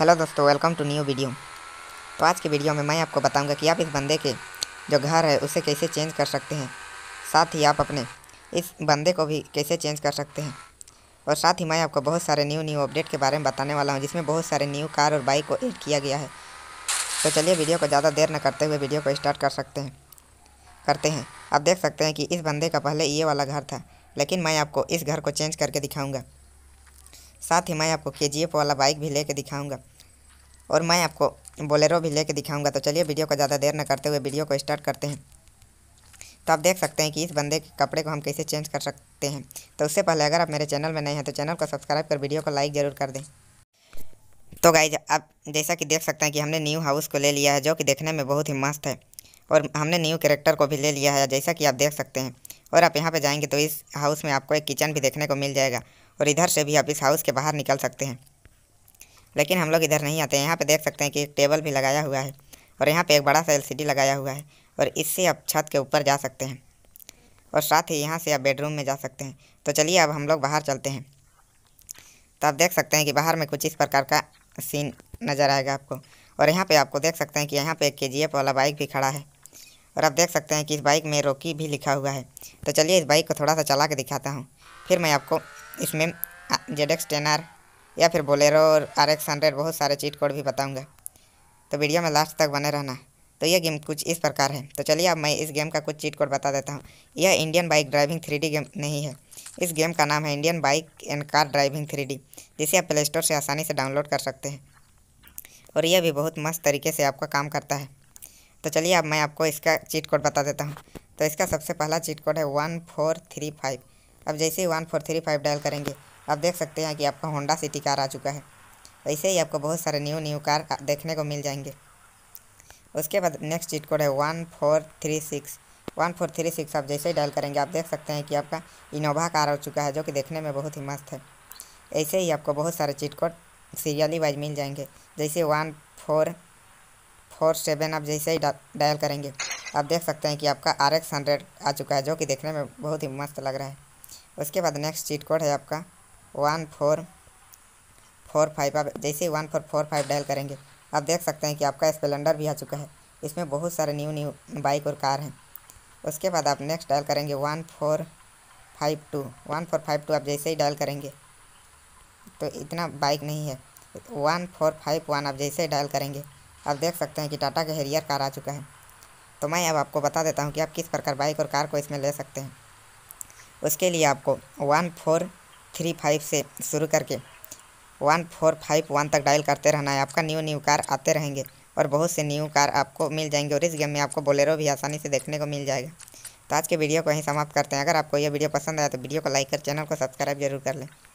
hello दोस्तों welcome to new video तो आज के वीडियो में मैं आपको बताऊंगा कि आप इस बंदे के जो घर है उसे कैसे चेंज कर सकते हैं साथ ही आप अपने इस बंदे को भी कैसे चेंज कर सकते हैं और साथ ही मैं आपको बहुत सारे न्यू न्यू अपडेट के बारे में बताने वाला हूँ जिसमें बहुत सारे न्यू कार और बाइक को एड किया गया है तो चलिए वीडियो को ज़्यादा देर न करते हुए वीडियो को स्टार्ट कर सकते हैं करते हैं आप देख सकते हैं कि इस बंदे का पहले ये वाला घर था लेकिन मैं आपको इस घर को चेंज करके दिखाऊंगा साथ ही मैं आपको के वाला बाइक भी लेके दिखाऊंगा और मैं आपको बोलेरो भी लेके दिखाऊंगा तो चलिए वीडियो को ज़्यादा देर न करते हुए वीडियो को स्टार्ट करते हैं तो आप देख सकते हैं कि इस बंदे के कपड़े को हम कैसे चेंज कर सकते हैं तो उससे पहले अगर आप मेरे चैनल में नए हैं तो चैनल को सब्सक्राइब कर वीडियो को लाइक ज़रूर कर दें तो गाई आप जैसा कि देख सकते हैं कि हमने न्यू हाउस को ले लिया है जो कि देखने में बहुत ही मस्त है और हमने न्यू करेक्टर को भी ले लिया है जैसा कि आप देख सकते हैं और आप यहाँ पर जाएंगे तो इस हाउस में आपको एक किचन भी देखने को मिल जाएगा और इधर से भी आप इस हाउस के बाहर निकल सकते हैं लेकिन हम लोग इधर नहीं आते हैं यहाँ पे देख सकते हैं कि एक टेबल भी लगाया हुआ है और यहाँ पे एक बड़ा सा एलसीडी लगाया हुआ है और इससे आप छत के ऊपर जा सकते हैं और साथ ही यहाँ से आप बेडरूम में जा सकते हैं तो चलिए अब हम लोग बाहर चलते हैं तो आप देख सकते हैं कि बाहर में कुछ इस प्रकार का सीन नज़र आएगा आपको और यहाँ पे आपको देख सकते हैं कि यहाँ पे एक के वाला बाइक भी खड़ा है और आप देख सकते हैं कि इस बाइक में रोकी भी लिखा हुआ है तो चलिए इस बाइक को थोड़ा सा चला के दिखाता हूँ फिर मैं आपको इसमें जेड एक्स टेन आर या फिर बोलेरो और आर एक्स हंड्रेड बहुत सारे चीट कोड भी बताऊँगा तो वीडियो में लास्ट तक बने रहना तो यह गेम कुछ इस प्रकार है तो चलिए अब मैं इस गेम का कुछ चीट कोड बता देता हूँ यह Indian bike driving three game नहीं है इस गेम का नाम है Indian bike and car driving three जिसे आप प्ले स्टोर से आसानी से डाउनलोड कर सकते हैं और यह भी बहुत मस्त तरीके से आपका काम करता है तो चलिए अब मैं आपको इसका चीट कोड बता देता हूँ तो इसका सबसे पहला चीट कोड है वन फोर थ्री फाइव अब जैसे ही one four three five dial करेंगे आप देख सकते हैं कि आपका होंडा सिटी कार आ चुका है ऐसे ही आपको बहुत सारे न्यू न्यू कार देखने को मिल जाएंगे उसके बाद नेक्स्ट चीट कोड है one four three six one four three six आप जैसे ही डायल करेंगे आप देख सकते हैं कि आपका इनोवा कार आ चुका है जो कि देखने में बहुत ही मस्त है ऐसे ही आपको बहुत सारे चीट कोड सीरियली वाइज मिल जाएंगे जैसे वन फोर फोर सेवन आप जैसे ही डायल करेंगे आप देख सकते हैं कि आपका आर एक्स हंड्रेड आ चुका है जो कि देखने में बहुत ही मस्त लग रहा है उसके बाद नेक्स्ट चीट कोड है आपका वन फोर फोर फाइव आप जैसे one four four five dial करेंगे आप देख सकते हैं कि आपका स्प्लेंडर भी आ चुका है इसमें बहुत सारे न्यू न्यू बाइक और कार हैं उसके बाद आप नेक्स्ट डायल करेंगे one four five two one four five two आप जैसे ही डायल करेंगे तो इतना बाइक नहीं है वन फोर फाइव वन आप जैसे ही डायल करेंगे आप देख सकते हैं कि टाटा का हेरियर कार आ चुका है तो मैं अब आपको बता देता हूँ कि आप किस प्रकार बाइक और कार को इसमें ले सकते हैं उसके लिए आपको वन फोर थ्री फाइव से शुरू करके वन फोर फाइव वन तक डायल करते रहना है आपका न्यू न्यू कार आते रहेंगे और बहुत से न्यू कार आपको मिल जाएंगे और इस गेम में आपको बोलेरो भी आसानी से देखने को मिल जाएगा तो आज के वीडियो को यहीं समाप्त करते हैं अगर आपको यह वीडियो पसंद आया तो वीडियो को लाइक कर चैनल को सब्सक्राइब जरूर कर लें